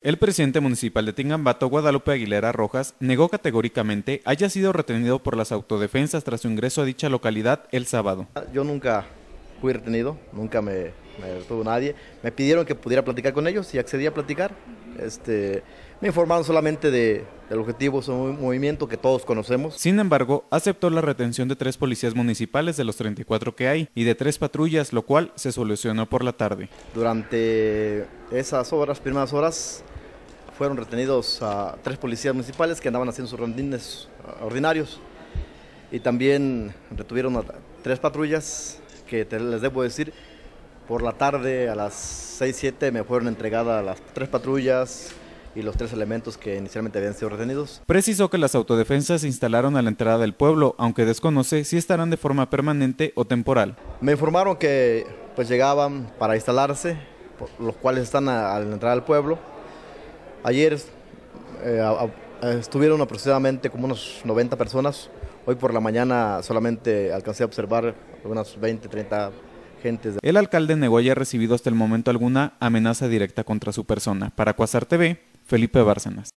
El presidente municipal de Tingambato, Guadalupe Aguilera Rojas, negó categóricamente haya sido retenido por las autodefensas tras su ingreso a dicha localidad el sábado. Yo nunca fui retenido, nunca me, me detuvo nadie. Me pidieron que pudiera platicar con ellos y accedí a platicar. Este, me informaron solamente de, del objetivo, es un movimiento que todos conocemos. Sin embargo, aceptó la retención de tres policías municipales de los 34 que hay y de tres patrullas, lo cual se solucionó por la tarde. Durante esas horas, primeras horas, fueron retenidos a tres policías municipales que andaban haciendo sus rondines ordinarios y también retuvieron a tres patrullas que les debo decir por la tarde, a las 6, 7, me fueron entregadas las tres patrullas, y los tres elementos que inicialmente habían sido retenidos. Precisó que las autodefensas se instalaron a la entrada del pueblo, aunque desconoce si estarán de forma permanente o temporal. Me informaron que pues llegaban para instalarse, los cuales están a, la entrada del pueblo. Ayer eh, estuvieron aproximadamente como unos 90 personas. Hoy por la mañana solamente alcancé a observar unas 20, 30 el alcalde negó haya recibido hasta el momento alguna amenaza directa contra su persona. Para Cuasar TV, Felipe Bárcenas.